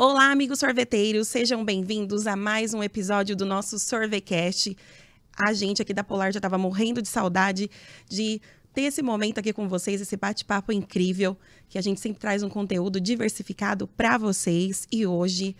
Olá, amigos sorveteiros, sejam bem-vindos a mais um episódio do nosso Sorvecast. A gente aqui da Polar já estava morrendo de saudade de ter esse momento aqui com vocês, esse bate-papo incrível, que a gente sempre traz um conteúdo diversificado para vocês e hoje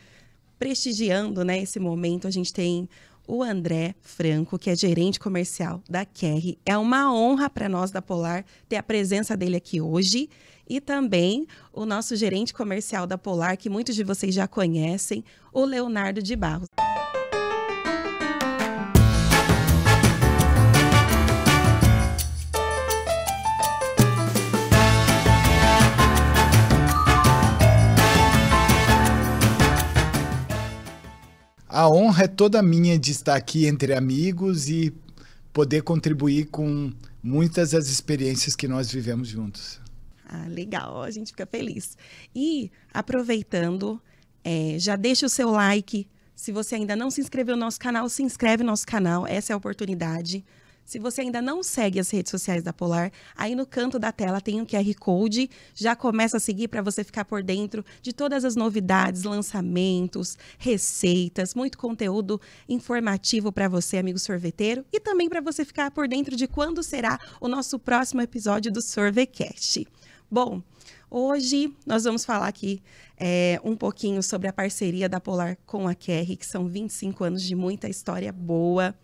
prestigiando, né, esse momento, a gente tem o André Franco, que é gerente comercial da Kerry. É uma honra para nós da Polar ter a presença dele aqui hoje e também o nosso gerente comercial da Polar, que muitos de vocês já conhecem, o Leonardo de Barros. A honra é toda minha de estar aqui entre amigos e poder contribuir com muitas das experiências que nós vivemos juntos. Ah, legal, a gente fica feliz. E aproveitando, é, já deixa o seu like. Se você ainda não se inscreveu no nosso canal, se inscreve no nosso canal. Essa é a oportunidade. Se você ainda não segue as redes sociais da Polar, aí no canto da tela tem o um QR Code. Já começa a seguir para você ficar por dentro de todas as novidades, lançamentos, receitas, muito conteúdo informativo para você, amigo sorveteiro, e também para você ficar por dentro de quando será o nosso próximo episódio do Sorvecast. Bom, Hoje nós vamos falar aqui é, um pouquinho sobre a parceria da Polar com a QR, que são 25 anos de muita história boa.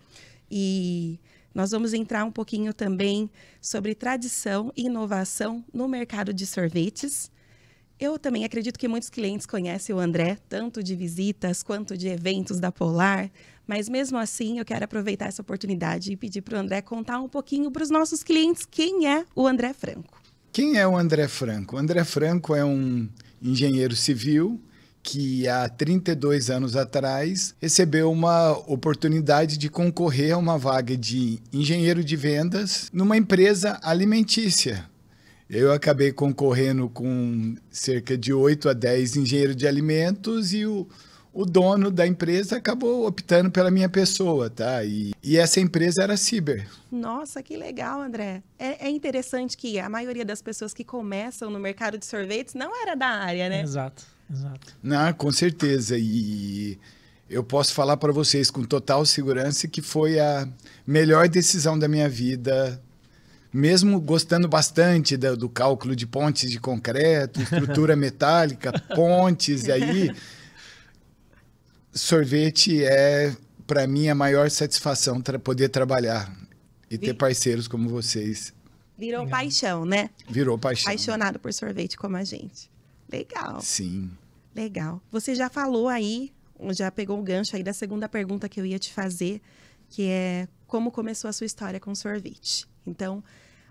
E nós vamos entrar um pouquinho também sobre tradição e inovação no mercado de sorvetes. Eu também acredito que muitos clientes conhecem o André, tanto de visitas quanto de eventos da Polar, mas mesmo assim eu quero aproveitar essa oportunidade e pedir para o André contar um pouquinho para os nossos clientes quem é o André Franco. Quem é o André Franco? O André Franco é um engenheiro civil que há 32 anos atrás recebeu uma oportunidade de concorrer a uma vaga de engenheiro de vendas numa empresa alimentícia. Eu acabei concorrendo com cerca de 8 a 10 engenheiros de alimentos e o, o dono da empresa acabou optando pela minha pessoa, tá? E, e essa empresa era Ciber. Nossa, que legal, André. É, é, interessante que a maioria das pessoas que começam no mercado de sorvetes não era da área, né? Exato. Exato. Não, com certeza. E eu posso falar para vocês com total segurança que foi a melhor decisão da minha vida. Mesmo gostando bastante do, do cálculo de pontes de concreto, estrutura metálica, pontes, e aí sorvete é para mim a maior satisfação tra poder trabalhar e ter parceiros como vocês. Virou Legal. paixão, né? Virou paixão. Apaixonado por sorvete como a gente. Legal. Sim. Legal. Você já falou aí, já pegou o gancho aí da segunda pergunta que eu ia te fazer, que é como começou a sua história com o sorvete. Então,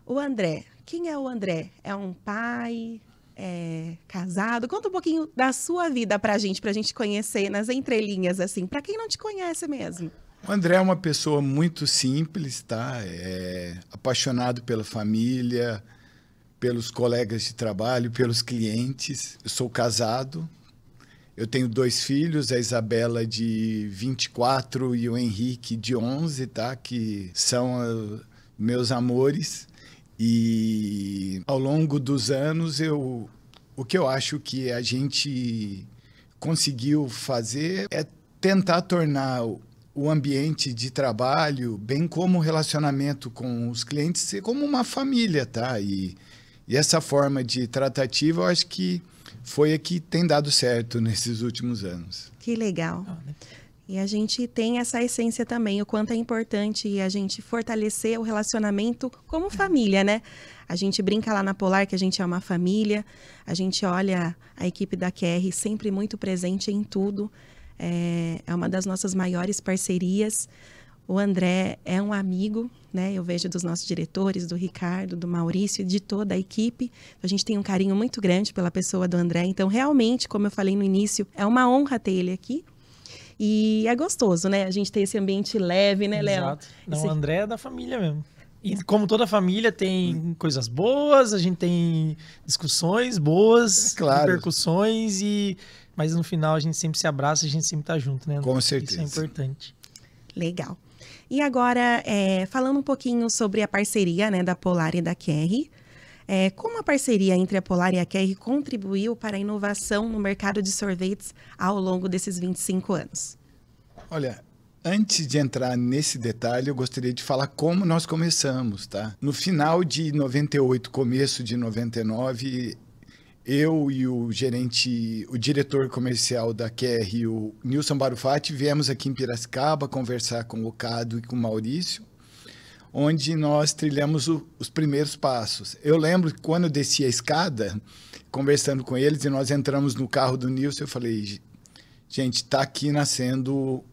o André, quem é o André? É um pai? É casado? Conta um pouquinho da sua vida pra gente, pra gente conhecer nas entrelinhas, assim, pra quem não te conhece mesmo. O André é uma pessoa muito simples, tá? É apaixonado pela família, pelos colegas de trabalho, pelos clientes. Eu sou casado, eu tenho dois filhos, a Isabela de 24 e o Henrique de 11, tá? Que são ah, meus amores. E ao longo dos anos eu o que eu acho que a gente conseguiu fazer é tentar tornar o ambiente de trabalho, bem como o relacionamento com os clientes, ser como uma família, tá? E e essa forma de tratativa, eu acho que foi a que tem dado certo nesses últimos anos. Que legal. Ah, né? E a gente tem essa essência também, o quanto é importante a gente fortalecer o relacionamento como família, né? A gente brinca lá na Polar que a gente é uma família, a gente olha a equipe da QR sempre muito presente em tudo, é, é uma das nossas maiores parcerias. O André é um amigo, né? Eu vejo dos nossos diretores, do Ricardo, do Maurício, de toda a equipe. A gente tem um carinho muito grande pela pessoa do André. Então, realmente, como eu falei no início, é uma honra ter ele aqui. E é gostoso, né? A gente ter esse ambiente leve, né, Léo? Exato. Não, esse... o André é da família mesmo. E como toda família tem coisas boas, a gente tem discussões boas, é claro. repercussões e mas no final a gente sempre se abraça, a gente sempre tá junto, né? Com certeza. Isso é importante. Legal. E agora, é, falando um pouquinho sobre a parceria né, da Polar e da Kerry, é, como a parceria entre a Polar e a Kerry contribuiu para a inovação no mercado de sorvetes ao longo desses 25 anos? Olha, Antes de entrar nesse detalhe, eu gostaria de falar como nós começamos, tá? No final de 98, começo de 99, eu e o gerente, o diretor comercial da QR, o Nilson Barufati, viemos aqui em Piracicaba conversar com o Cado e com o Maurício, onde nós trilhamos o, os primeiros passos. Eu lembro que quando eu desci a escada, conversando com eles, e nós entramos no carro do Nilson, eu falei, gente, está aqui nascendo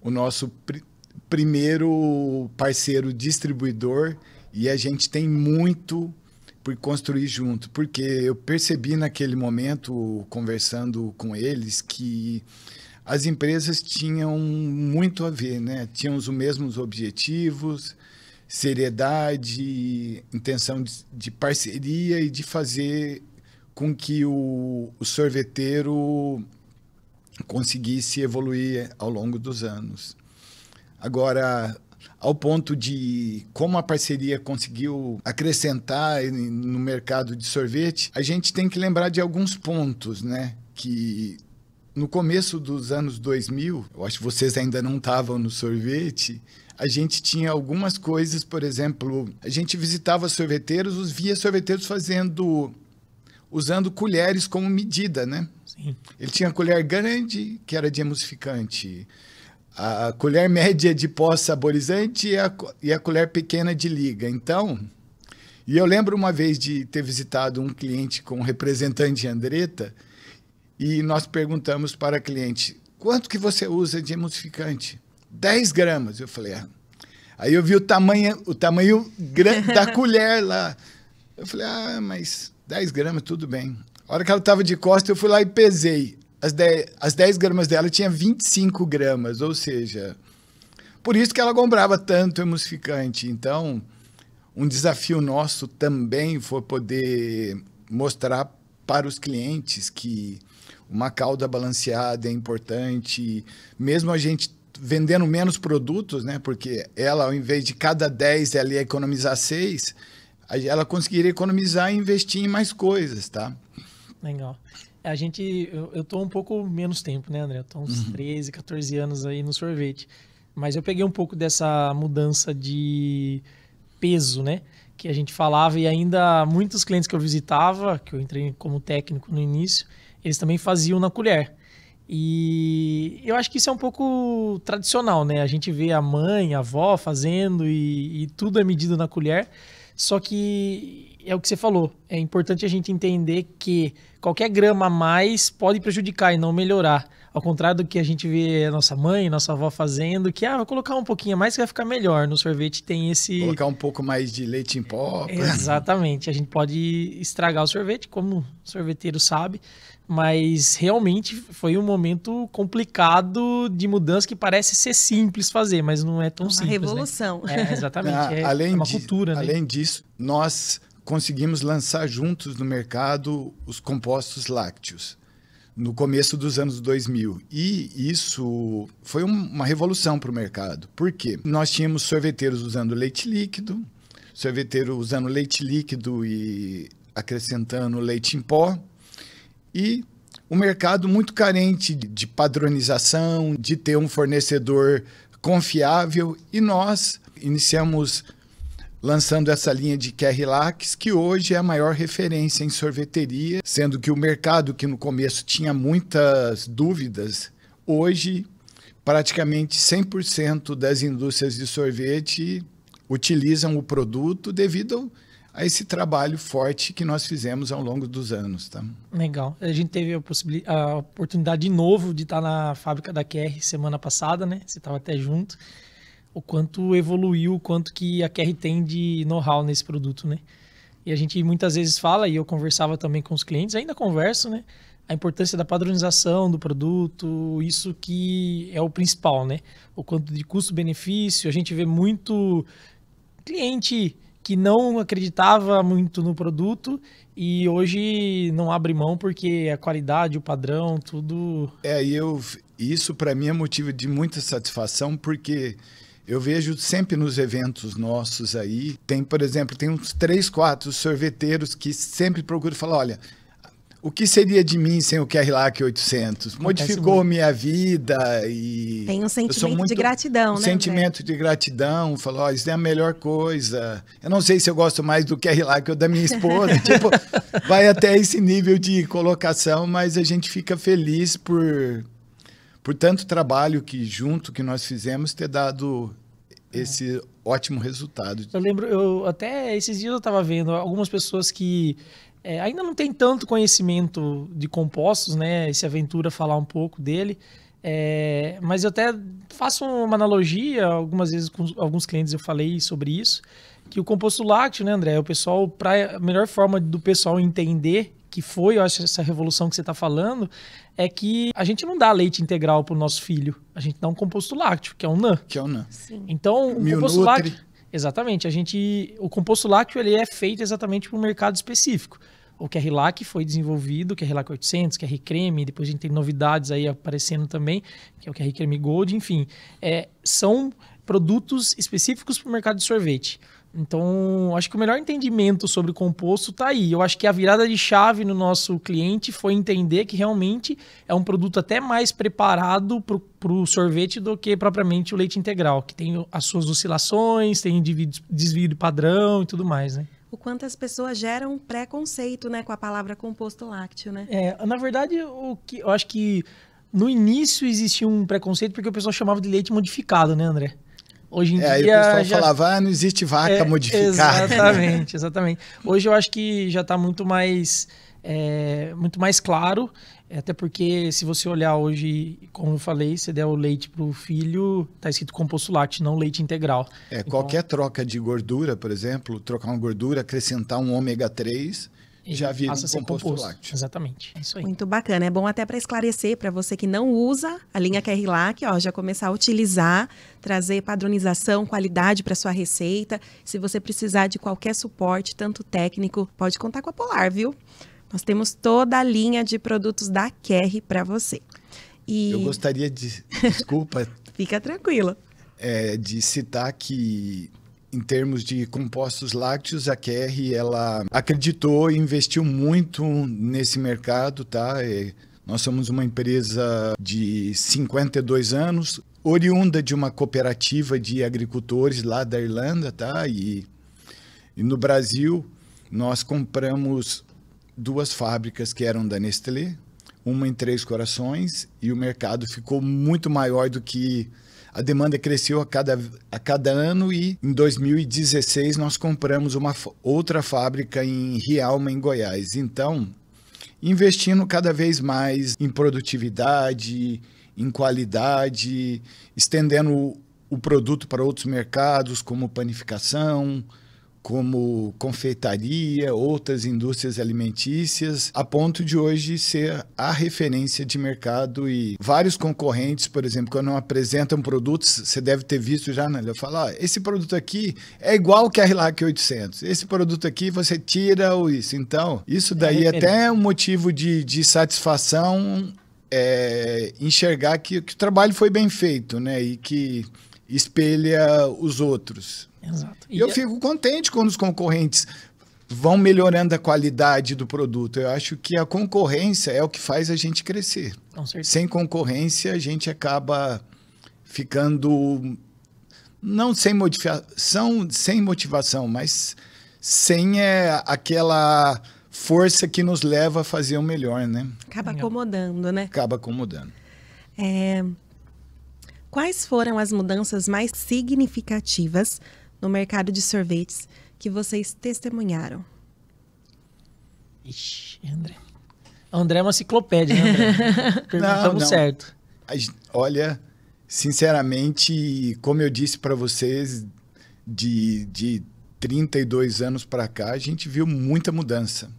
o nosso pr primeiro parceiro distribuidor e a gente tem muito por construir junto, porque eu percebi naquele momento, conversando com eles, que as empresas tinham muito a ver, né? Tinham os mesmos objetivos, seriedade, intenção de, de parceria e de fazer com que o, o sorveteiro conseguisse evoluir ao longo dos anos. Agora, ao ponto de como a parceria conseguiu acrescentar no mercado de sorvete, a gente tem que lembrar de alguns pontos, né? Que no começo dos anos 2000, eu acho que vocês ainda não estavam no sorvete, a gente tinha algumas coisas, por exemplo, a gente visitava sorveteiros, os via sorveteiros fazendo usando colheres como medida, né? Sim. Ele tinha colher grande, que era de emulsificante. A colher média de pó saborizante e a, e a colher pequena de liga. Então, e eu lembro uma vez de ter visitado um cliente com um representante de Andreta e nós perguntamos para a cliente: quanto que você usa de emulsificante? 10 gramas. Eu falei: ah. aí eu vi o tamanho, o tamanho da colher lá. Eu falei: ah, mas 10 gramas, tudo bem. A hora que ela estava de costa, eu fui lá e pesei as 10, as 10 gramas dela tinha 25 gramas, ou seja, por isso que ela comprava tanto emulsificante. Então, um desafio nosso também foi poder mostrar para os clientes que uma calda balanceada é importante, mesmo a gente vendendo menos produtos, né? Porque ela, ao invés de cada 10 ela ia economizar 6, ela conseguiria economizar e investir em mais coisas, tá? Legal a gente. Eu, eu tô um pouco menos tempo, né, André? Eu tô uns uhum. 13, 14 anos aí no sorvete. Mas eu peguei um pouco dessa mudança de peso, né? Que a gente falava e ainda muitos clientes que eu visitava, que eu entrei como técnico no início, eles também faziam na colher. E eu acho que isso é um pouco tradicional, né? A gente vê a mãe, a avó fazendo e, e tudo é medido na colher. Só que é o que você falou. É importante a gente entender que qualquer grama a mais pode prejudicar e não melhorar. Ao contrário do que a gente vê a nossa mãe, nossa avó fazendo, que ah, vou colocar um pouquinho a mais que vai ficar melhor. No sorvete tem esse. Colocar um pouco mais de leite em pó. Exatamente. A gente pode estragar o sorvete, como o sorveteiro sabe. Mas realmente foi um momento complicado de mudança que parece ser simples fazer, mas não é tão é uma simples. Uma né? revolução. Né? É, exatamente. Ah, é, além é uma cultura. Né? Além disso, nós conseguimos lançar juntos no mercado os compostos lácteos no começo dos anos 2000. E isso foi uma revolução para o mercado. porque Nós tínhamos sorveteiros usando leite líquido, sorveteiro usando leite líquido e acrescentando leite em pó, e o um mercado muito carente de padronização, de ter um fornecedor confiável, e nós iniciamos lançando essa linha de Kerrilax, que hoje é a maior referência em sorveteria, sendo que o mercado, que no começo tinha muitas dúvidas, hoje praticamente 100% das indústrias de sorvete utilizam o produto devido a esse trabalho forte que nós fizemos ao longo dos anos. Tá? Legal. A gente teve a, a oportunidade de novo de estar na fábrica da QR semana passada, né? Você estava até junto o quanto evoluiu, o quanto que a Kerry tem de know-how nesse produto, né? E a gente muitas vezes fala, e eu conversava também com os clientes, ainda converso, né? A importância da padronização do produto, isso que é o principal, né? O quanto de custo-benefício, a gente vê muito cliente que não acreditava muito no produto e hoje não abre mão porque a qualidade, o padrão, tudo. É, eu isso para mim é motivo de muita satisfação porque eu vejo sempre nos eventos nossos aí, tem, por exemplo, tem uns três, quatro sorveteiros que sempre procuram falar, olha, o que seria de mim sem o QRLAC 800? Modificou muito. minha vida e... Tem um sentimento muito... de gratidão, um né? sentimento André? de gratidão, falou, oh, isso é a melhor coisa. Eu não sei se eu gosto mais do QRLAC ou da minha esposa. tipo, vai até esse nível de colocação, mas a gente fica feliz por por tanto trabalho que junto que nós fizemos ter dado esse é. ótimo resultado. Eu lembro, eu até esses dias eu estava vendo algumas pessoas que é, ainda não tem tanto conhecimento de compostos, né? Esse aventura falar um pouco dele. É, mas eu até faço uma analogia, algumas vezes com alguns clientes eu falei sobre isso, que o composto lácteo, né, André? O pessoal, pra, a melhor forma do pessoal entender que foi, eu acho, essa revolução que você está falando, é que a gente não dá leite integral pro nosso filho. A gente dá um composto lácteo, que é um NAN. Que é um NAN. Sim. Então, o composto lácteo... Exatamente. A gente, o composto lácteo ele é feito exatamente para um mercado específico. O QRLAC foi desenvolvido, o QRLAC 800, QR Creme, depois a gente tem novidades aí aparecendo também, que é o QR Creme Gold, enfim. É, são produtos específicos para o mercado de sorvete. Então, acho que o melhor entendimento sobre composto está aí. Eu acho que a virada de chave no nosso cliente foi entender que realmente é um produto até mais preparado para o sorvete do que propriamente o leite integral, que tem as suas oscilações, tem desvio de padrão e tudo mais, né? O quanto as pessoas geram preconceito, né, com a palavra composto lácteo, né? É, na verdade, o que eu acho que no início existia um preconceito porque o pessoal chamava de leite modificado, né, André? Hoje em é, dia. Aí o pessoal já... falava, ah, não existe vaca é, modificada. Né? Exatamente, exatamente. Hoje eu acho que já está muito mais. É, muito mais claro, é, até porque se você olhar hoje, como eu falei, você der o leite para o filho, está escrito composto lácteo, não leite integral. É, então... qualquer troca de gordura, por exemplo, trocar uma gordura, acrescentar um ômega 3, já vira um composto, composto lácteo. Exatamente, é isso aí. Muito bacana, é bom até para esclarecer para você que não usa a linha Kerrilac, ó, já começar a utilizar, trazer padronização, qualidade para sua receita. Se você precisar de qualquer suporte, tanto técnico, pode contar com a Polar, viu? Nós temos toda a linha de produtos da Kerry para você. E... Eu gostaria de, desculpa. Fica tranquilo. É, de citar que em termos de compostos lácteos, a QR ela acreditou e investiu muito nesse mercado, tá? E nós somos uma empresa de 52 anos, oriunda de uma cooperativa de agricultores lá da Irlanda, tá? E, e no Brasil nós compramos duas fábricas que eram da Nestlé, uma em Três Corações e o mercado ficou muito maior do que a demanda cresceu a cada, a cada ano e em 2016 nós compramos uma outra fábrica em Rialma, em Goiás. Então, investindo cada vez mais em produtividade, em qualidade, estendendo o, o produto para outros mercados, como panificação, como confeitaria, outras indústrias alimentícias, a ponto de hoje ser a referência de mercado e vários concorrentes, por exemplo, quando apresentam produtos, você deve ter visto já, né? Eu falo, ah, esse produto aqui é igual que a Rilac 800, esse produto aqui você tira o isso. Então, isso é daí é, é até um motivo de, de satisfação é, enxergar que, que o trabalho foi bem feito, né? E que espelha os outros. Exato. E, e eu é... fico contente quando os concorrentes vão melhorando a qualidade do produto. Eu acho que a concorrência é o que faz a gente crescer. Com Sem concorrência, a gente acaba ficando não sem modificação sem motivação, mas sem é, aquela força que nos leva a fazer o melhor, né? Acaba acomodando, né? Acaba acomodando. É... Quais foram as mudanças mais significativas no mercado de sorvetes que vocês testemunharam? Ixi, André. André é uma enciclopédia, né, André? Perguntamos não, não. certo. Olha, sinceramente, como eu disse para vocês, de, de 32 anos para cá, a gente viu muita mudança.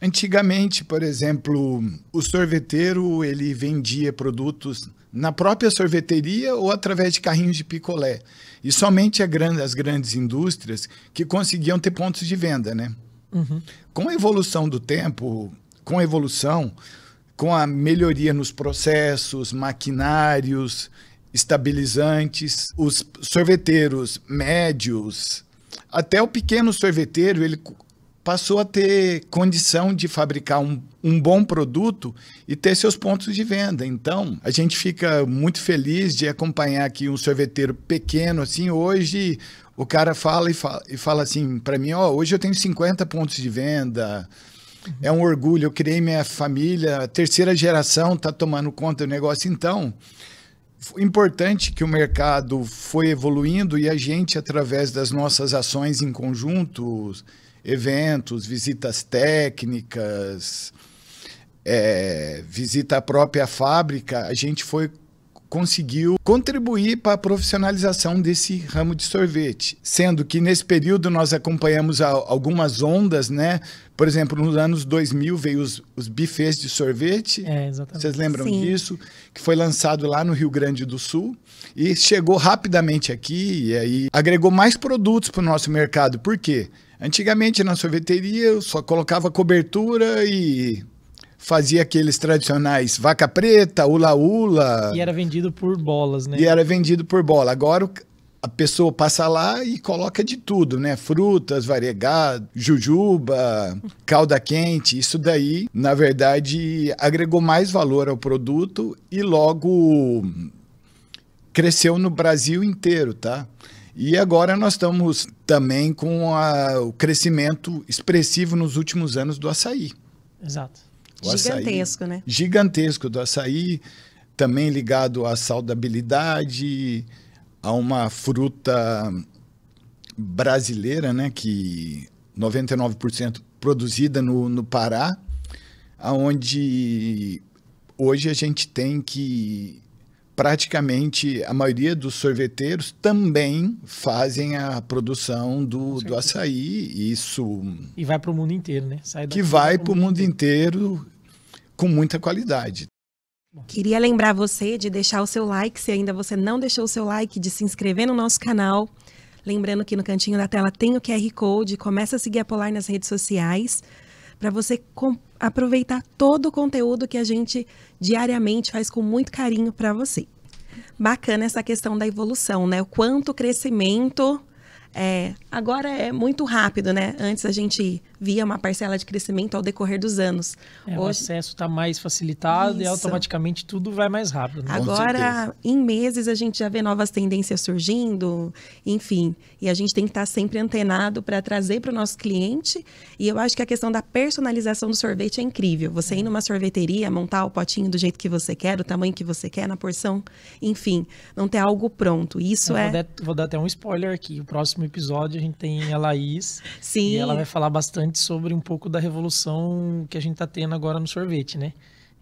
Antigamente, por exemplo, o sorveteiro ele vendia produtos na própria sorveteria ou através de carrinhos de picolé. E somente grande, as grandes indústrias que conseguiam ter pontos de venda, né? Uhum. Com a evolução do tempo, com a evolução, com a melhoria nos processos, maquinários, estabilizantes, os sorveteiros médios, até o pequeno sorveteiro, ele passou a ter condição de fabricar um, um, bom produto e ter seus pontos de venda. Então, a gente fica muito feliz de acompanhar aqui um sorveteiro pequeno assim hoje. O cara fala e fala, e fala assim para mim, ó, oh, hoje eu tenho 50 pontos de venda. É um orgulho, eu criei minha família, a terceira geração está tomando conta do negócio. Então, importante que o mercado foi evoluindo e a gente, através das nossas ações em conjunto, eventos, visitas técnicas, é, visita à própria fábrica, a gente foi conseguiu contribuir para a profissionalização desse ramo de sorvete, sendo que nesse período nós acompanhamos algumas ondas, né? Por exemplo, nos anos 2000 veio os, os de sorvete. É, exatamente. Vocês lembram Sim. disso? Que foi lançado lá no Rio Grande do Sul e chegou rapidamente aqui e aí agregou mais produtos para o nosso mercado. Por quê? Antigamente na sorveteria eu só colocava cobertura e fazia aqueles tradicionais vaca preta, ula-ula. E era vendido por bolas, né? E era vendido por bola. Agora a pessoa passa lá e coloca de tudo, né? Frutas, variegado, jujuba, calda quente. Isso daí, na verdade, agregou mais valor ao produto e logo cresceu no Brasil inteiro, tá? E agora nós estamos também com a, o crescimento expressivo nos últimos anos do açaí. Exato. O gigantesco, açaí, né? Gigantesco do açaí, também ligado à saudabilidade, a uma fruta brasileira, né, que 99% produzida no, no Pará, aonde hoje a gente tem que praticamente a maioria dos sorveteiros também fazem a produção do, do açaí. Isso. E vai para o mundo inteiro, né? que vai para o mundo, inteiro com muita qualidade. Queria lembrar você de deixar o seu like, se ainda você não deixou o seu like, de se inscrever no nosso canal. Lembrando que no cantinho da tela tem o QR Code, começa a seguir a Polar nas redes sociais para você aproveitar todo o conteúdo que a gente diariamente faz com muito carinho para você. Bacana essa questão da evolução, né? O quanto crescimento é, agora é muito rápido, né? Antes a gente via uma parcela de crescimento ao decorrer dos anos. É, Hoje... O acesso está mais facilitado Isso. e automaticamente tudo vai mais rápido. Né? Agora, em meses, a gente já vê novas tendências surgindo, enfim. E a gente tem que estar tá sempre antenado para trazer para o nosso cliente. E eu acho que a questão da personalização do sorvete é incrível. Você é. ir numa sorveteria, montar o potinho do jeito que você quer, o tamanho que você quer, na porção, enfim, não ter algo pronto. Isso eu é. Vou dar, vou dar até um spoiler aqui. O próximo episódio a gente tem a Laís. Sim. E ela vai falar bastante sobre um pouco da revolução que a gente está tendo agora no sorvete, né?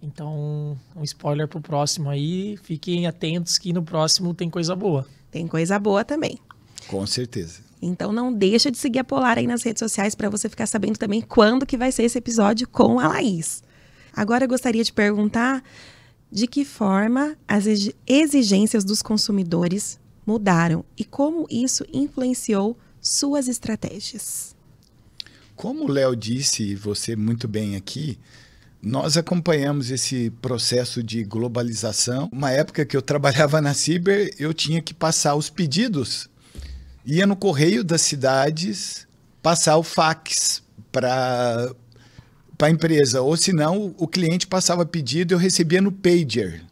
Então, um spoiler pro próximo aí. Fiquem atentos que no próximo tem coisa boa. Tem coisa boa também. Com certeza. Então não deixa de seguir a Polar aí nas redes sociais para você ficar sabendo também quando que vai ser esse episódio com a Laís. Agora eu gostaria de perguntar de que forma as exigências dos consumidores mudaram e como isso influenciou suas estratégias como o Léo disse, e você muito bem aqui, nós acompanhamos esse processo de globalização. Uma época que eu trabalhava na Ciber, eu tinha que passar os pedidos. Ia no correio das cidades passar o fax para a empresa. Ou senão, o cliente passava pedido e eu recebia no pager.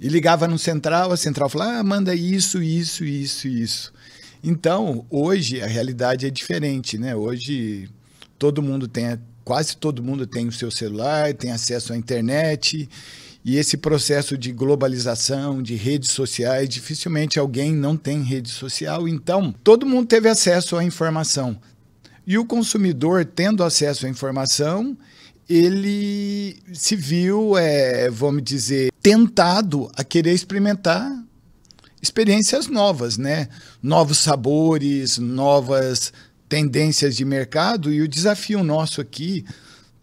E ligava no central, a central falava, ah, manda isso, isso, isso, isso. Então, hoje a realidade é diferente, né? Hoje todo mundo tem, quase todo mundo tem o seu celular, tem acesso à internet. E esse processo de globalização, de redes sociais, dificilmente alguém não tem rede social. Então, todo mundo teve acesso à informação. E o consumidor, tendo acesso à informação, ele se viu, é, vamos dizer, tentado a querer experimentar experiências novas, né? Novos sabores, novas tendências de mercado e o desafio nosso aqui,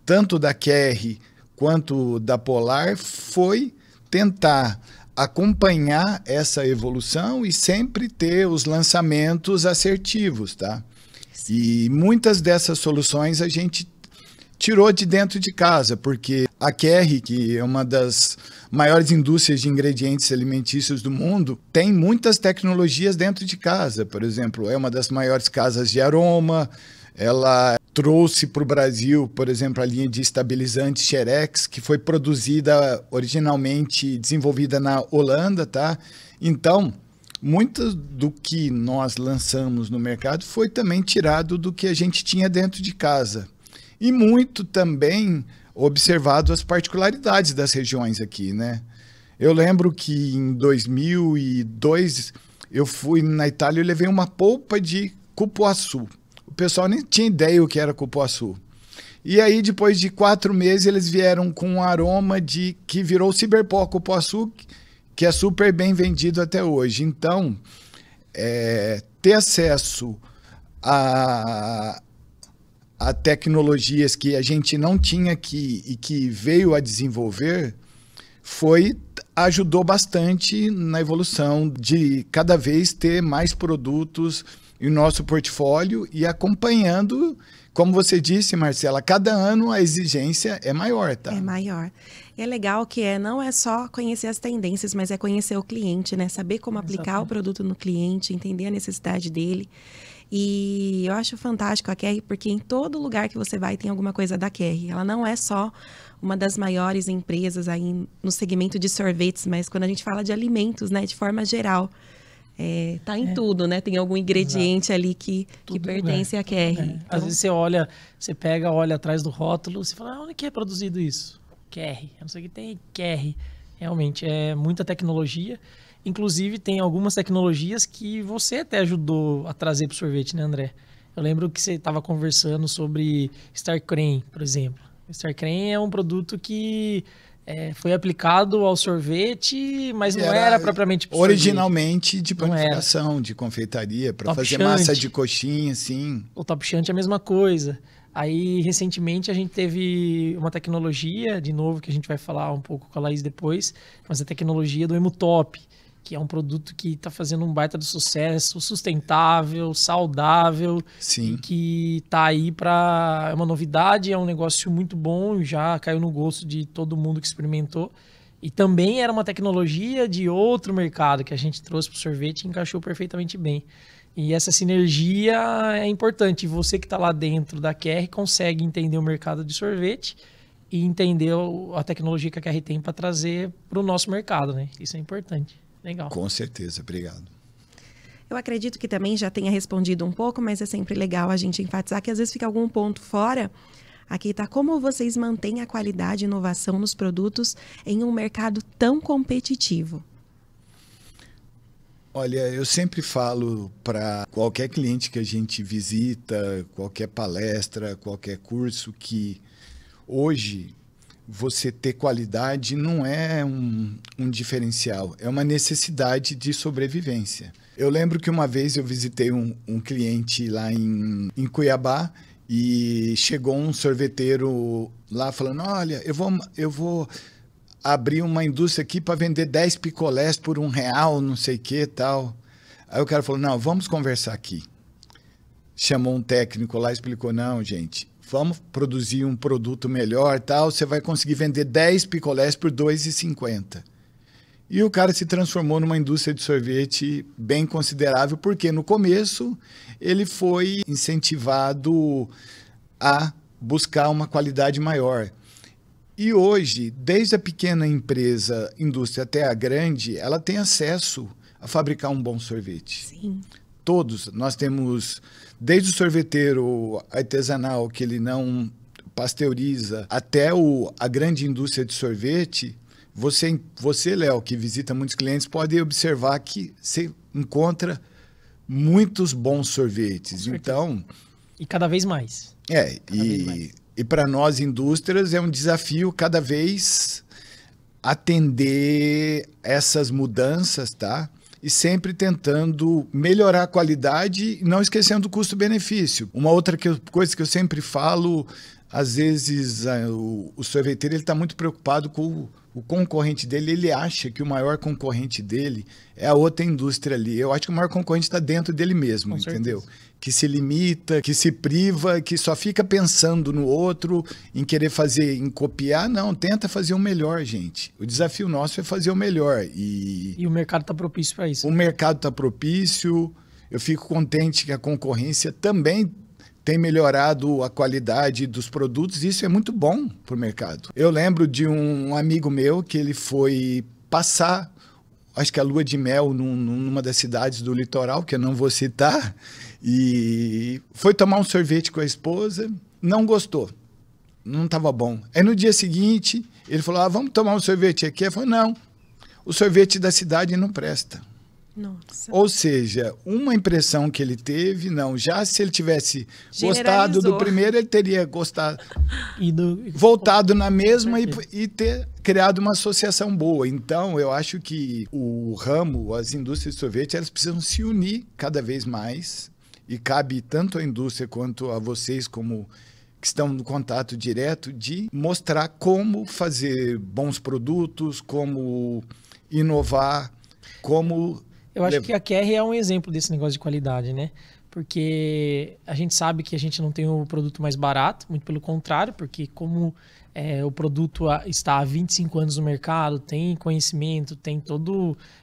tanto da QR quanto da Polar, foi tentar acompanhar essa evolução e sempre ter os lançamentos assertivos, tá? E muitas dessas soluções a gente tirou de dentro de casa, porque a Kerry, que é uma das maiores indústrias de ingredientes alimentícios do mundo, tem muitas tecnologias dentro de casa. Por exemplo, é uma das maiores casas de aroma, ela trouxe para o Brasil, por exemplo, a linha de estabilizante Xerex, que foi produzida originalmente, desenvolvida na Holanda, tá? Então, muito do que nós lançamos no mercado foi também tirado do que a gente tinha dentro de casa e muito também observado as particularidades das regiões aqui, né? Eu lembro que em 2002 eu fui na Itália e levei uma polpa de cupuaçu. O pessoal nem tinha ideia o que era cupuaçu. E aí, depois de quatro meses, eles vieram com um aroma de que virou ciberpó cupuaçu, que é super bem vendido até hoje. Então, é, ter acesso a, a tecnologias que a gente não tinha aqui e que veio a desenvolver foi ajudou bastante na evolução de cada vez ter mais produtos em nosso portfólio e acompanhando, como você disse, Marcela, cada ano a exigência é maior, tá? É maior. E é legal que é não é só conhecer as tendências, mas é conhecer o cliente, né? Saber como aplicar Exatamente. o produto no cliente, entender a necessidade dele. E eu acho fantástico a Kerry, porque em todo lugar que você vai tem alguma coisa da Kerry. Ela não é só uma das maiores empresas aí no segmento de sorvetes, mas quando a gente fala de alimentos, né, de forma geral, é, tá em é. tudo, né? Tem algum ingrediente Exato. ali que, que pertence é. à Kerry. É. Então... Às vezes você olha, você pega, olha atrás do rótulo, você fala, ah, onde que é produzido isso? Kerry. Eu não sei o que tem Kerry. Realmente, é muita tecnologia. Inclusive, tem algumas tecnologias que você até ajudou a trazer para o sorvete, né, André? Eu lembro que você estava conversando sobre Star Crane, por exemplo. Star Crane é um produto que é, foi aplicado ao sorvete, mas não era, propriamente pro originalmente sorvete. de panificação, de confeitaria para fazer massa de coxinha, sim. O top chant é a mesma coisa. Aí recentemente a gente teve uma tecnologia, de novo que a gente vai falar um pouco com a Laís depois, mas a tecnologia do emutop. top que é um produto que está fazendo um baita de sucesso, sustentável, saudável, Sim. que está aí para é uma novidade, é um negócio muito bom, já caiu no gosto de todo mundo que experimentou. E também era uma tecnologia de outro mercado que a gente trouxe para o sorvete e encaixou perfeitamente bem. E essa sinergia é importante. Você que está lá dentro da QR consegue entender o mercado de sorvete e entender a tecnologia que a QR tem para trazer para o nosso mercado, né? Isso é importante. Legal. Com certeza, obrigado. Eu acredito que também já tenha respondido um pouco, mas é sempre legal a gente enfatizar que às vezes fica algum ponto fora. Aqui está como vocês mantêm a qualidade e inovação nos produtos em um mercado tão competitivo. Olha, eu sempre falo para qualquer cliente que a gente visita, qualquer palestra, qualquer curso, que hoje você ter qualidade não é um, um, diferencial, é uma necessidade de sobrevivência. Eu lembro que uma vez eu visitei um, um cliente lá em, em Cuiabá e chegou um sorveteiro lá falando: Olha, eu vou, eu vou abrir uma indústria aqui para vender 10 picolés por um real, não sei o que tal. Aí o cara falou: Não, vamos conversar aqui. Chamou um técnico lá e explicou: Não, gente, vamos produzir um produto melhor tal, você vai conseguir vender 10 picolés por 2,50. E o cara se transformou numa indústria de sorvete bem considerável, porque no começo ele foi incentivado a buscar uma qualidade maior. E hoje, desde a pequena empresa, indústria até a grande, ela tem acesso a fabricar um bom sorvete. Sim. Todos nós temos desde o sorveteiro artesanal que ele não pasteuriza até o, a grande indústria de sorvete, você, você Léo, que visita muitos clientes, pode observar que você encontra muitos bons sorvetes. Então. E cada vez mais. É, cada e, e para nós, indústrias, é um desafio cada vez atender essas mudanças, tá? e sempre tentando melhorar a qualidade, não esquecendo o custo-benefício. Uma outra que eu, coisa que eu sempre falo, às vezes a, o, o sorveteiro está muito preocupado com o, o concorrente dele, ele acha que o maior concorrente dele é a outra indústria ali. Eu acho que o maior concorrente está dentro dele mesmo, com entendeu? Certeza que se limita, que se priva, que só fica pensando no outro, em querer fazer, em copiar. Não, tenta fazer o melhor, gente. O desafio nosso é fazer o melhor. E, e o mercado está propício para isso. O né? mercado está propício. Eu fico contente que a concorrência também tem melhorado a qualidade dos produtos. Isso é muito bom para o mercado. Eu lembro de um amigo meu que ele foi passar, acho que a lua de mel num, numa das cidades do litoral, que eu não vou citar, e foi tomar um sorvete com a esposa, não gostou. Não estava bom. Aí no dia seguinte, ele falou: ah, vamos tomar um sorvete aqui. Eu falei: não, o sorvete da cidade não presta. Nossa. Ou seja, uma impressão que ele teve, não. Já se ele tivesse gostado do primeiro, ele teria gostado, do... voltado na mesma e, e, ter criado uma associação boa. Então, eu acho que o ramo, as indústrias de sorvete, elas precisam se unir cada vez mais e cabe tanto à indústria quanto a vocês como que estão no contato direto de mostrar como fazer bons produtos, como inovar, como Eu acho que a QR é um exemplo desse negócio de qualidade, né? Porque a gente sabe que a gente não tem o produto mais barato, muito pelo contrário, porque como é, o produto está há 25 anos no mercado, tem conhecimento, tem toda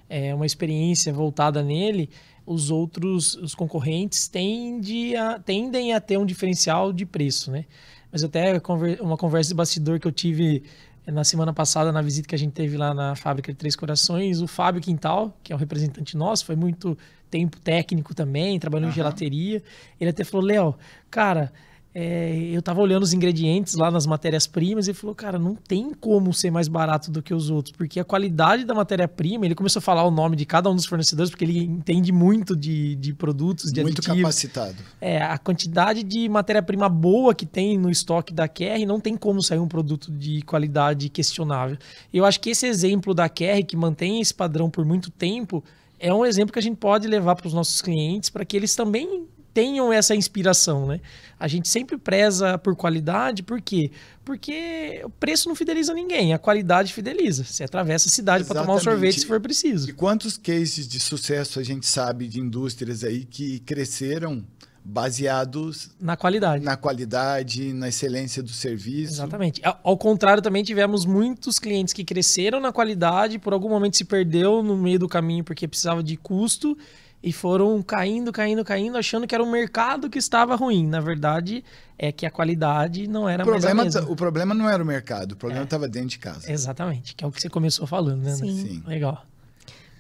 é, uma experiência voltada nele, os outros, os concorrentes tendem a, tendem a ter um diferencial de preço, né? Mas até uma conversa de bastidor que eu tive eh, na semana passada, na visita que a gente teve lá na fábrica de Três Corações, o Fábio Quintal, que é um representante nosso, foi muito tempo técnico também, trabalhou uhum. em gelateria. Ele até falou: Léo, cara, é, eu tava olhando os ingredientes lá nas matérias-primas e falou, cara, não tem como ser mais barato do que os outros, porque a qualidade da matéria-prima, ele começou a falar o nome de cada um dos fornecedores, porque ele entende muito de, de produtos, de Muito aditivos. capacitado. É, a quantidade de matéria-prima boa que tem no estoque da QR, não tem como sair um produto de qualidade questionável. Eu acho que esse exemplo da QR, que mantém esse padrão por muito tempo, é um exemplo que a gente pode levar para os nossos clientes para que eles também tenham essa inspiração, né? A gente sempre preza por qualidade, por quê? Porque o preço não fideliza ninguém, a qualidade fideliza. Você atravessa a cidade para tomar um sorvete se for preciso. E quantos cases de sucesso a gente sabe de indústrias aí que cresceram baseados na qualidade, na qualidade, na excelência do serviço. Exatamente. Ao contrário, também tivemos muitos clientes que cresceram na qualidade, por algum momento se perdeu no meio do caminho porque precisava de custo e foram caindo, caindo, caindo, achando que era o mercado que estava ruim. Na verdade, é que a qualidade não era o problema, O problema não era o mercado, o problema estava é. dentro de casa. Exatamente, que é o que você começou falando, né, né? Sim. Sim. Legal.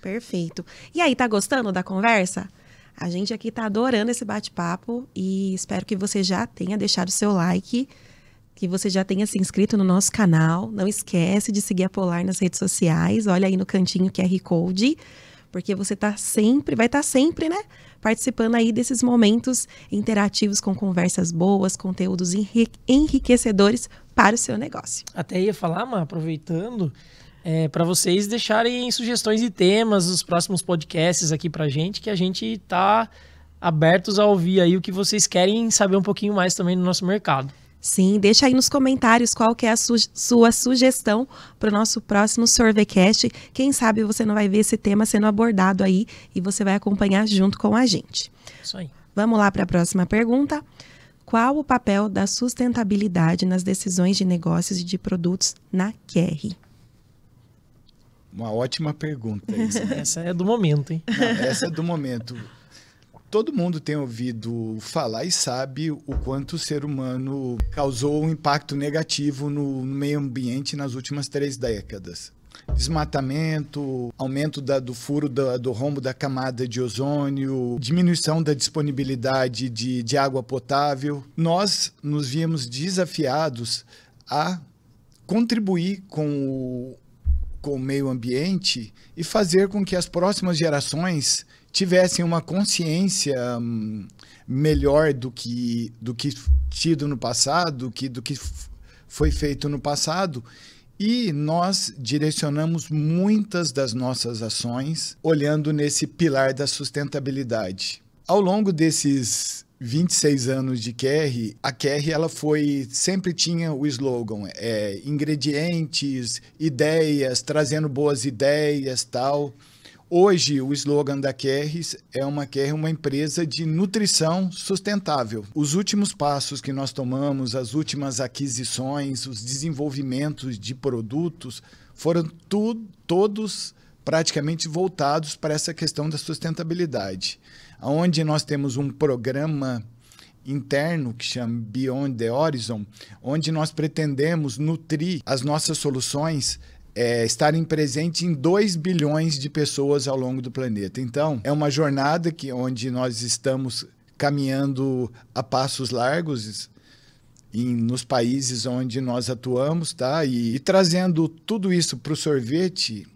Perfeito. E aí, tá gostando da conversa? A gente aqui tá adorando esse bate-papo e espero que você já tenha deixado o seu like, que você já tenha se inscrito no nosso canal. Não esquece de seguir a Polar nas redes sociais. Olha aí no cantinho QR Code porque você tá sempre, vai estar tá sempre, né, participando aí desses momentos interativos com conversas boas, conteúdos enriquecedores para o seu negócio. Até ia falar, mas aproveitando, é, para vocês deixarem sugestões de temas os próximos podcasts aqui para gente, que a gente tá abertos a ouvir aí o que vocês querem saber um pouquinho mais também no nosso mercado. Sim, deixa aí nos comentários qual que é a su sua sugestão para o nosso próximo Sorvecast. Quem sabe você não vai ver esse tema sendo abordado aí e você vai acompanhar junto com a gente. Isso aí. Vamos lá para a próxima pergunta. Qual o papel da sustentabilidade nas decisões de negócios e de produtos na QR? Uma ótima pergunta. Isa. essa é do momento, hein? Não, essa é do momento. Todo mundo tem ouvido falar e sabe o quanto o ser humano causou um impacto negativo no meio ambiente nas últimas três décadas. Desmatamento, aumento da, do furo da, do rombo da camada de ozônio, diminuição da disponibilidade de, de água potável. Nós nos vimos desafiados a contribuir com o, com o meio ambiente e fazer com que as próximas gerações tivessem uma consciência hum, melhor do que do que tido no passado, que do que foi feito no passado, e nós direcionamos muitas das nossas ações olhando nesse pilar da sustentabilidade. Ao longo desses 26 anos de Kerry, a Kerry ela foi sempre tinha o slogan é, ingredientes, ideias, trazendo boas ideias, tal. Hoje, o slogan da Kerris é uma Kerris, uma empresa de nutrição sustentável. Os últimos passos que nós tomamos, as últimas aquisições, os desenvolvimentos de produtos foram tu, todos praticamente voltados para essa questão da sustentabilidade, onde nós temos um programa interno que chama Beyond the Horizon, onde nós pretendemos nutrir as nossas soluções é, estarem presentes em 2 bilhões de pessoas ao longo do planeta. Então, é uma jornada que, onde nós estamos caminhando a passos largos em, nos países onde nós atuamos, tá? E, e trazendo tudo isso para o sorvete,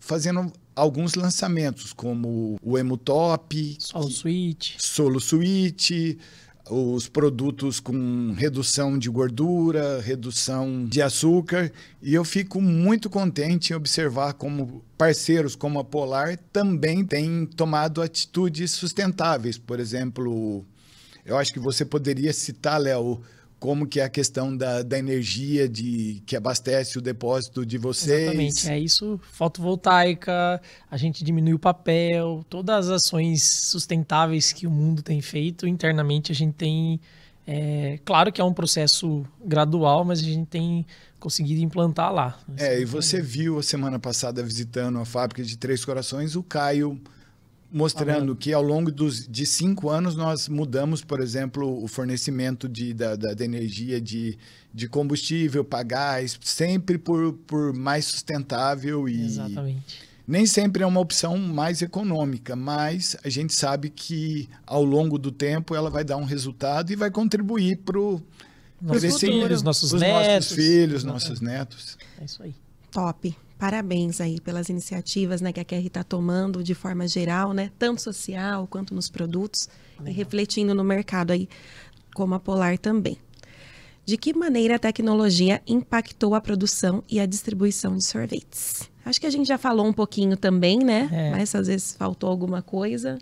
fazendo alguns lançamentos, como o Emutop, Solo Suite, Solo Suite os produtos com redução de gordura, redução de açúcar, e eu fico muito contente em observar como parceiros como a Polar também têm tomado atitudes sustentáveis. Por exemplo, eu acho que você poderia citar, Léo, como que é a questão da, da energia de que abastece o depósito de vocês. Exatamente, é isso, fotovoltaica, a gente diminui o papel, todas as ações sustentáveis que o mundo tem feito, internamente a gente tem, é, claro que é um processo gradual, mas a gente tem conseguido implantar lá. É, e você viu a semana passada visitando a fábrica de Três Corações, o Caio mostrando que ao longo dos, de cinco anos nós mudamos, por exemplo, o fornecimento de, da, da de energia de, de combustível para gás, sempre por, por mais sustentável e Exatamente. nem sempre é uma opção mais econômica, mas a gente sabe que ao longo do tempo ela vai dar um resultado e vai contribuir para o nossos, netos. nossos filhos, nossos netos. É isso aí. Top. Parabéns aí pelas iniciativas né, que a QR está tomando de forma geral, né, tanto social quanto nos produtos, Legal. e refletindo no mercado aí, como a Polar também. De que maneira a tecnologia impactou a produção e a distribuição de sorvetes? Acho que a gente já falou um pouquinho também, né? É. Mas às vezes faltou alguma coisa.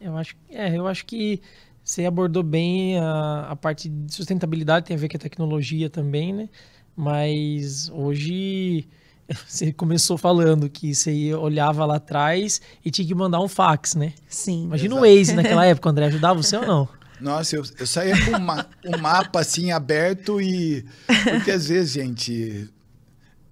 Eu acho, é, eu acho que você abordou bem a, a, parte de sustentabilidade, tem a ver com a tecnologia também, né? Mas hoje Você começou falando que você olhava lá atrás e tinha que mandar um fax, né? Sim. Imagina exato. o Waze naquela época, André, ajudava você ou não? Nossa, eu, eu saía com uma, um mapa assim aberto e. Porque às vezes, gente,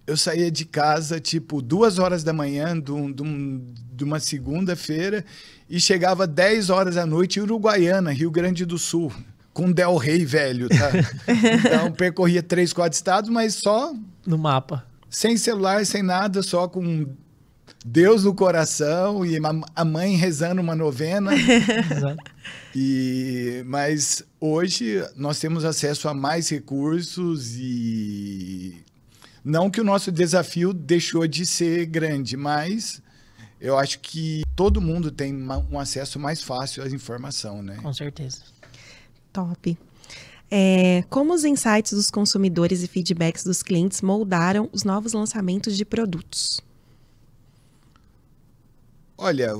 eu saía de casa tipo duas horas da manhã de, um, de, um, de uma segunda-feira e chegava 10 horas da noite em Uruguaiana, Rio Grande do Sul, com Del Rey velho, tá? então percorria três, quatro estados, mas só. No mapa sem celular, sem nada, só com Deus no coração e a mãe rezando uma novena. Exato. E, mas hoje nós temos acesso a mais recursos e não que o nosso desafio deixou de ser grande, mas eu acho que todo mundo tem um acesso mais fácil à informação, né? Com certeza. Top. É, como os insights dos consumidores e feedbacks dos clientes moldaram os novos lançamentos de produtos? Olha,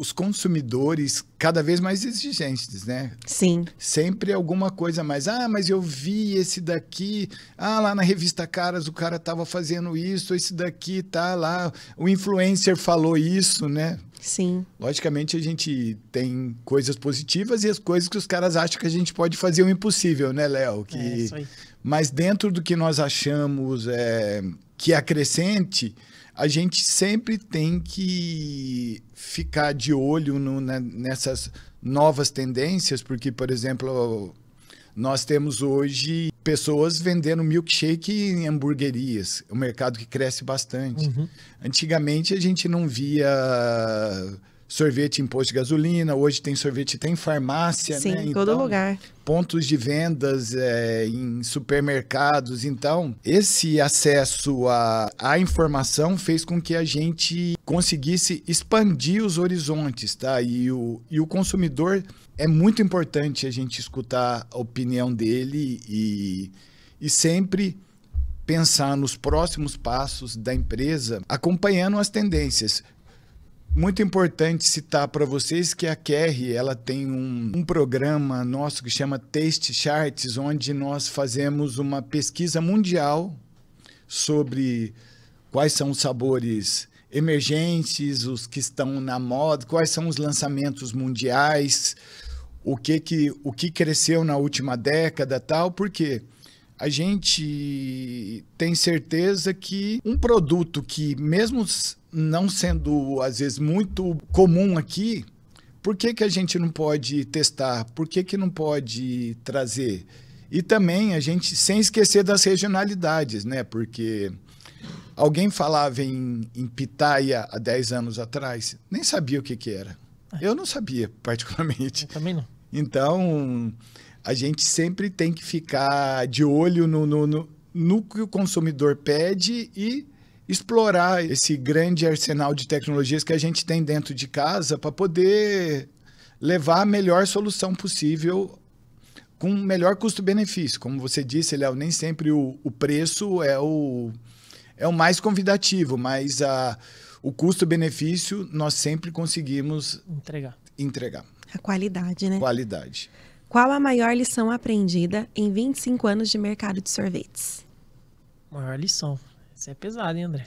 os consumidores cada vez mais exigentes, né? Sim. Sempre alguma coisa mais. Ah, mas eu vi esse daqui. Ah, lá na revista Caras o cara tava fazendo isso, esse daqui tá lá. O influencer falou isso, né? Sim. Logicamente a gente tem coisas positivas e as coisas que os caras acham que a gente pode fazer o impossível, né, Léo? É, que... É, isso aí. Mas dentro do que nós achamos é, que é acrescente. É a gente sempre tem que ficar de olho no, né, nessas novas tendências, porque, por exemplo, nós temos hoje pessoas vendendo milkshake em hamburguerias, é um mercado que cresce bastante. Uhum. Antigamente a gente não via sorvete em posto de gasolina, hoje tem sorvete tem em farmácia, Sim, né? Em todo então, lugar. Pontos de vendas é, em supermercados. Então, esse acesso à, à informação fez com que a gente conseguisse expandir os horizontes, tá? E o, e o consumidor é muito importante a gente escutar a opinião dele e, e sempre pensar nos próximos passos da empresa, acompanhando as tendências muito importante citar para vocês que a Kerry ela tem um, um, programa nosso que chama Taste Charts, onde nós fazemos uma pesquisa mundial sobre quais são os sabores emergentes, os que estão na moda, quais são os lançamentos mundiais, o que que o que cresceu na última década, tal, porque a gente tem certeza que um produto que mesmo não sendo às vezes muito comum aqui, por que, que a gente não pode testar? Por que, que não pode trazer? E também a gente, sem esquecer das regionalidades, né? Porque alguém falava em, em pitaia há 10 anos atrás, nem sabia o que, que era. É. Eu não sabia, particularmente. Eu também não. Então, a gente sempre tem que ficar de olho no, no, no, no que o consumidor pede e explorar esse grande arsenal de tecnologias que a gente tem dentro de casa para poder levar a melhor solução possível com melhor custo-benefício. Como você disse, Léo, nem sempre o, o, preço é o, é o mais convidativo, mas a, o custo-benefício nós sempre conseguimos entregar. entregar. A qualidade, né? Qualidade. Qual a maior lição aprendida em 25 anos de mercado de sorvetes? Maior lição. Isso é pesado, hein, André?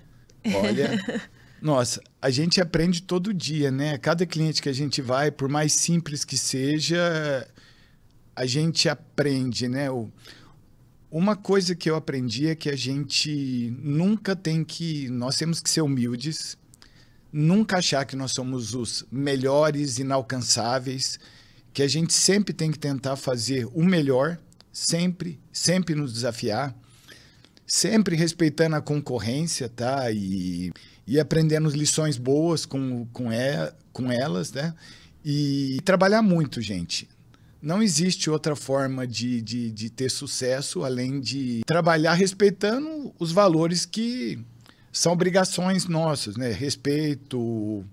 Olha. Nossa, a gente aprende todo dia, né? Cada cliente que a gente vai, por mais simples que seja, a gente aprende, né? Uma coisa que eu aprendi é que a gente nunca tem que. Nós temos que ser humildes, nunca achar que nós somos os melhores, inalcançáveis, que a gente sempre tem que tentar fazer o melhor, sempre, sempre nos desafiar sempre respeitando a concorrência, tá? E, e aprendendo lições boas com, com, é com elas, né? E, e trabalhar muito, gente. Não existe outra forma de, de, de ter sucesso além de trabalhar respeitando os valores que são obrigações nossas, né? Respeito,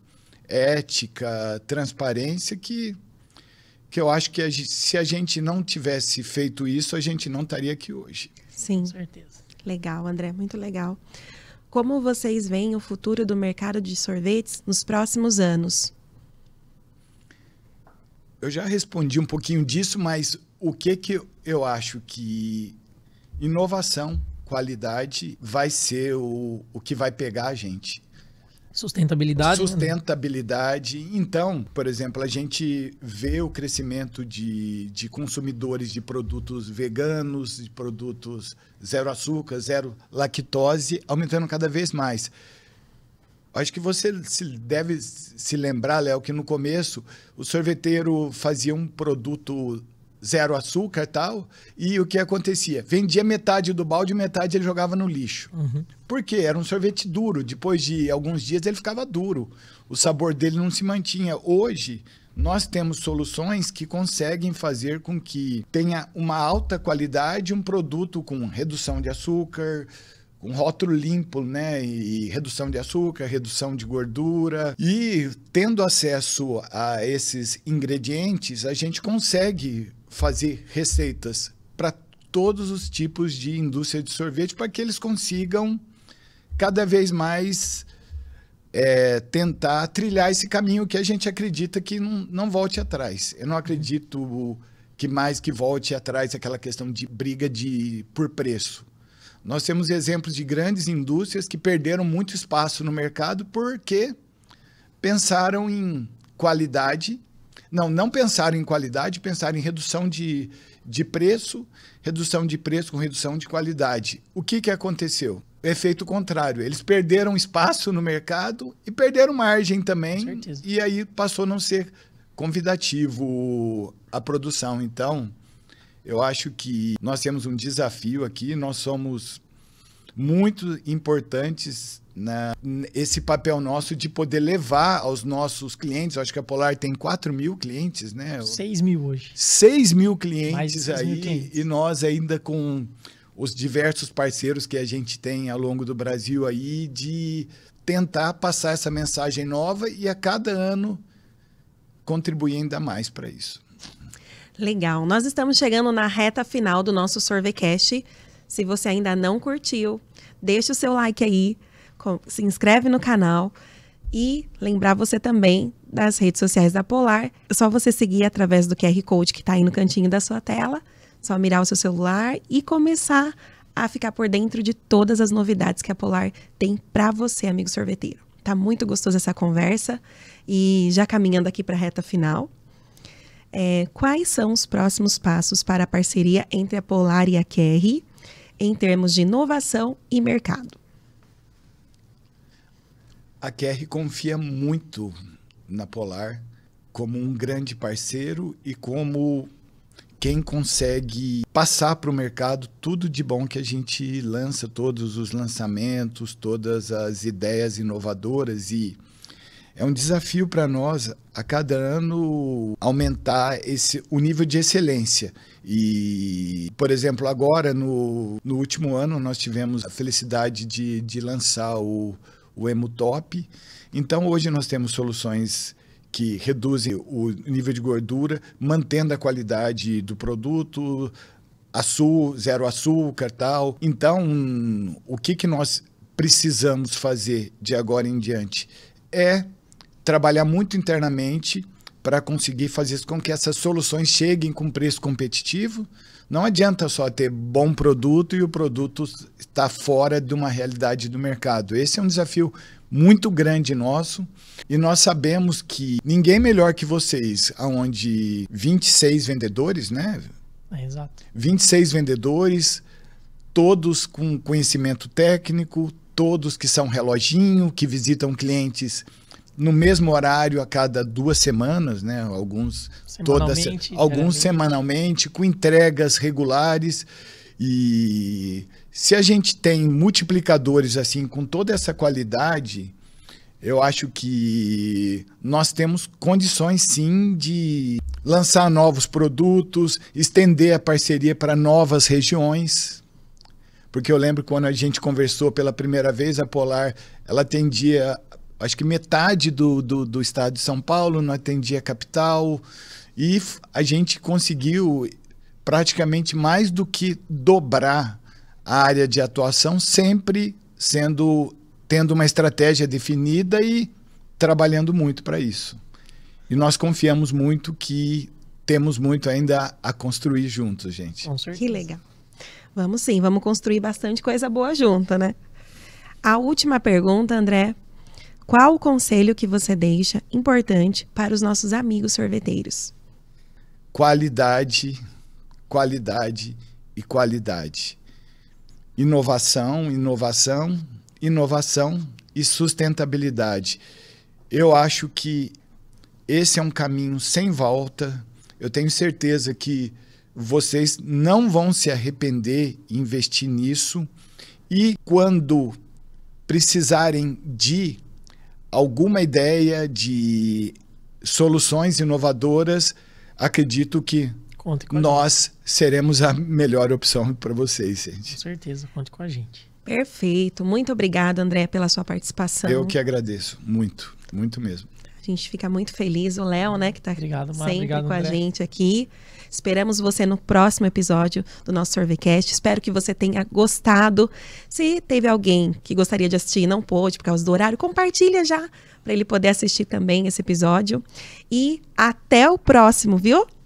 ética, transparência, que, que eu acho que a, se a gente não tivesse feito isso, a gente não estaria aqui hoje. Sim. Com certeza. Legal, André, muito legal. Como vocês veem o futuro do mercado de sorvetes nos próximos anos? Eu já respondi um pouquinho disso, mas o que que eu acho que inovação, qualidade vai ser o, o que vai pegar a gente. Sustentabilidade. Sustentabilidade. Né? Então, por exemplo, a gente vê o crescimento de, de consumidores de produtos veganos, de produtos zero açúcar, zero lactose, aumentando cada vez mais. Acho que você se deve se lembrar, Léo, que no começo o sorveteiro fazia um produto zero açúcar e tal. E o que acontecia? Vendia metade do balde, metade ele jogava no lixo. Uhum. Porque era um sorvete duro. Depois de alguns dias ele ficava duro. O sabor dele não se mantinha. Hoje nós temos soluções que conseguem fazer com que tenha uma alta qualidade um produto com redução de açúcar, com rótulo limpo, né? E redução de açúcar, redução de gordura. E tendo acesso a esses ingredientes, a gente consegue fazer receitas para todos os tipos de indústria de sorvete para que eles consigam cada vez mais é, tentar trilhar esse caminho que a gente acredita que não, não volte atrás. Eu não acredito que mais que volte atrás aquela questão de briga de por preço. Nós temos exemplos de grandes indústrias que perderam muito espaço no mercado porque pensaram em qualidade não, não pensar em qualidade, pensar em redução de, de preço, redução de preço com redução de qualidade. O que, que aconteceu? efeito contrário. Eles perderam espaço no mercado e perderam margem também. E aí passou a não ser convidativo a produção. Então, eu acho que nós temos um desafio aqui. Nós somos muito importantes na, esse papel nosso de poder levar aos nossos clientes. Eu acho que a Polar tem 4 mil clientes, né? 6 mil hoje. 6 mil clientes 6 aí. Mil clientes. E nós ainda com os diversos parceiros que a gente tem ao longo do Brasil aí de tentar passar essa mensagem nova e a cada ano contribuir ainda mais para isso. Legal. Nós estamos chegando na reta final do nosso Sorvecast. Se você ainda não curtiu, deixa o seu like aí se inscreve no canal e lembrar você também das redes sociais da Polar. É só você seguir através do QR Code que está aí no cantinho da sua tela, só mirar o seu celular e começar a ficar por dentro de todas as novidades que a Polar tem para você, amigo sorveteiro. Tá muito gostosa essa conversa e já caminhando aqui para a reta final. É, quais são os próximos passos para a parceria entre a Polar e a QR em termos de inovação e mercado? A QR confia muito na Polar como um grande parceiro e como quem consegue passar para o mercado tudo de bom que a gente lança, todos os lançamentos, todas as ideias inovadoras e é um desafio para nós a cada ano aumentar esse o nível de excelência. E, por exemplo, agora no, no último ano nós tivemos a felicidade de, de lançar o o Emutop. Então, hoje nós temos soluções que reduzem o nível de gordura, mantendo a qualidade do produto, açúcar, zero açúcar, tal. Então, o que, que nós precisamos fazer de agora em diante é trabalhar muito internamente para conseguir fazer com que essas soluções cheguem com preço competitivo. Não adianta só ter bom produto e o produto está fora de uma realidade do mercado. Esse é um desafio muito grande nosso e nós sabemos que ninguém melhor que vocês, aonde 26 vendedores, né? É, exato. 26 vendedores, todos com conhecimento técnico, todos que são reloginho, que visitam clientes no mesmo horário a cada duas semanas, né? Alguns todas, alguns semanalmente, com entregas regulares e se a gente tem multiplicadores assim com toda essa qualidade, eu acho que nós temos condições sim de lançar novos produtos, estender a parceria para novas regiões. Porque eu lembro quando a gente conversou pela primeira vez, a Polar, ela atendia acho que metade do, do, do estado de São Paulo não atendia a capital. E a gente conseguiu praticamente mais do que dobrar a área de atuação, sempre sendo tendo uma estratégia definida e trabalhando muito para isso. E nós confiamos muito que temos muito ainda a construir juntos, gente. Que legal. Vamos sim, vamos construir bastante coisa boa junto, né? A última pergunta, André, qual o conselho que você deixa importante para os nossos amigos sorveteiros? Qualidade, qualidade e qualidade. Inovação, inovação, inovação e sustentabilidade. Eu acho que esse é um caminho sem volta. Eu tenho certeza que vocês não vão se arrepender em investir nisso. E quando precisarem de alguma ideia de soluções inovadoras, acredito que nós seremos a melhor opção para vocês, gente. Com certeza, conte com a gente. Perfeito. Muito obrigado, André, pela sua participação. Eu que agradeço, muito, muito mesmo. A gente fica muito feliz, o Léo, né, que está sempre obrigado, com André. a gente aqui. Esperamos você no próximo episódio do nosso Sorvecast. Espero que você tenha gostado. Se teve alguém que gostaria de assistir e não pôde por causa do horário, compartilha já para ele poder assistir também esse episódio. E até o próximo, viu?